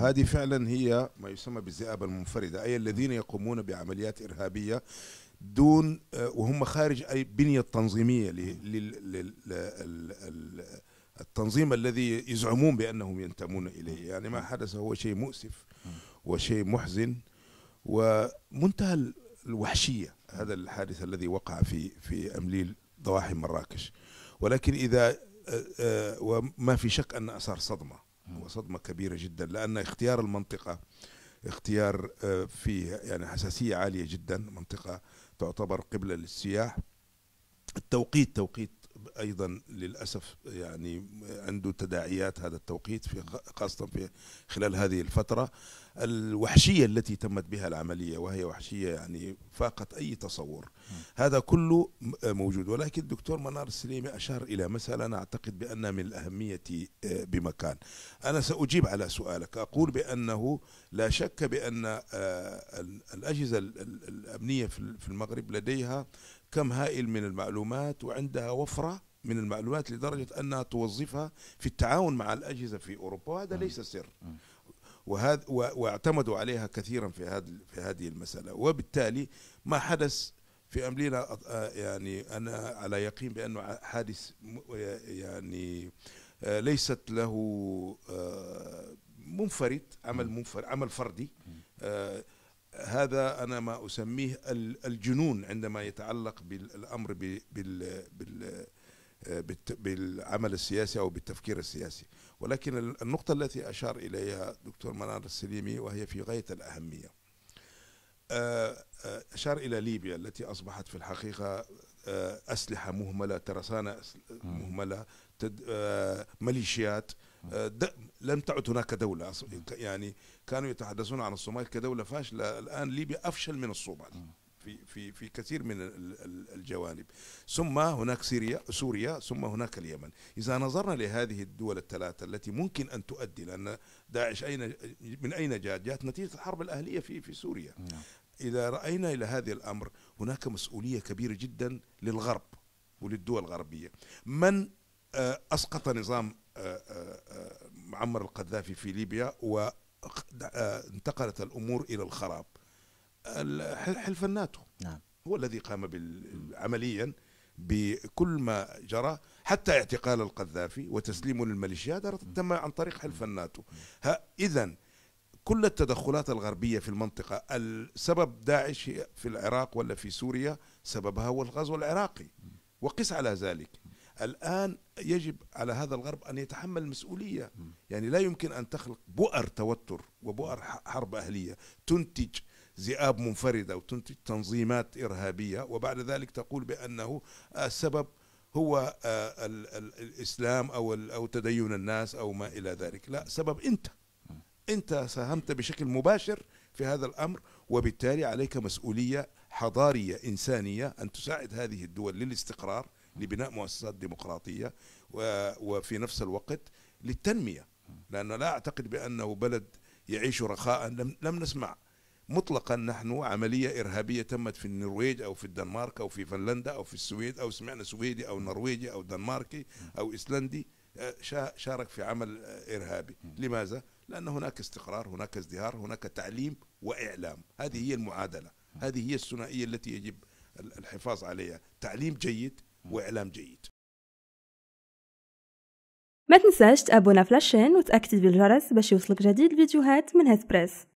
هذه فعلا هي ما يسمى بالذئاب المنفردة أي الذين يقومون بعمليات إرهابية دون آه، وهم خارج أي بنية تنظيمية للتنظيم الذي يزعمون بأنهم ينتمون إليه يعني ما حدث هو شيء مؤسف وشيء محزن ومنتهى الوحشية هذا الحادث الذي وقع في في أمليل ضواحي مراكش ولكن إذا آه، آه، وما في شك أن أثار صدمة وصدمة كبيرة جدا لأن اختيار المنطقة اختيار آه، فيه يعني حساسية عالية جدا منطقة تعتبر قبلة للسياح التوقيت توقيت ايضا للاسف يعني عنده تداعيات هذا التوقيت في خاصه في خلال هذه الفتره الوحشيه التي تمت بها العمليه وهي وحشيه يعني فاقت اي تصور هذا كله موجود ولكن الدكتور منار السليمي اشار الى مساله انا اعتقد بان من الاهميه آه، بمكان انا ساجيب على سؤالك اقول بانه لا شك بان آه، الاجهزه الامنيه في المغرب لديها كم هائل من المعلومات وعندها وفرة من المعلومات لدرجة أنها توظفها في التعاون مع الأجهزة في أوروبا وهذا ليس سر وهذا واعتمدوا عليها كثيرا في هذا في هذه المسألة وبالتالي ما حدث في أملينا آه، يعني أنا على يقين بأنه حادث يعني آه، ليست له آه، منفرد عمل منفرد عمل فردي هذا انا ما اسميه الجنون عندما يتعلق بالامر بال بال بالعمل السياسي او بالتفكير السياسي ولكن النقطه التي اشار اليها دكتور منار السليمي وهي في غايه الاهميه آه، آه، اشار الى ليبيا التي اصبحت في الحقيقه آه، اسلحه مهمله ترسانه مهمله ميليشيات آه، لم تعد هناك دولة يعني كانوا يتحدثون عن الصومال كدولة فاشلة الآن ليبيا أفشل من الصومال في في في كثير من الجوانب ثم هناك سوريا سوريا ثم هناك اليمن اذا نظرنا لهذه الدول الثلاثه التي ممكن ان تؤدي لان داعش اين من اين جاءت جاءت نتيجه الحرب الاهليه في في سوريا نعم. اذا راينا الى هذا الامر هناك مسؤوليه كبيره جدا للغرب وللدول الغربيه من آه، اسقط نظام آه، معمر القذافي في ليبيا وانتقلت آه، الأمور إلى الخراب حلف الناتو نعم. هو الذي قام عمليا بكل ما جرى حتى اعتقال القذافي وتسليمه للميليشيات تم عن طريق حلف الناتو إذا كل التدخلات الغربية في المنطقة السبب داعش في العراق ولا في سوريا سببها هو الغزو العراقي وقس على ذلك الآن يجب على هذا الغرب أن يتحمل المسؤولية يعني لا يمكن أن تخلق بؤر توتر وبؤر حرب أهلية تنتج ذئاب منفردة وتنتج تنظيمات إرهابية وبعد ذلك تقول بأنه السبب هو آه، الإسلام أو أو تدين الناس أو ما إلى ذلك لا سبب أنت أنت ساهمت بشكل مباشر في هذا الأمر وبالتالي عليك مسؤولية حضارية إنسانية أن تساعد هذه الدول للاستقرار لبناء مؤسسات ديمقراطيه وفي نفس الوقت للتنميه لانه لا اعتقد بانه بلد يعيش رخاء لم, لم نسمع مطلقا نحن عمليه ارهابيه تمت في النرويج او في الدنمارك او في فنلندا او في السويد او سمعنا سويدي او نرويجي او دنماركي او ايسلندي آه، شارك في عمل آه، ارهابي لماذا لان هناك استقرار هناك ازدهار هناك تعليم واعلام هذه هي المعادله هذه هي الثنائيه التي يجب الحفاظ عليها تعليم جيد واعلام جيد ما تنساش تابونا فلاشين وتاكتيفي بالجرس باش يوصلك جديد الفيديوهات من هسبريس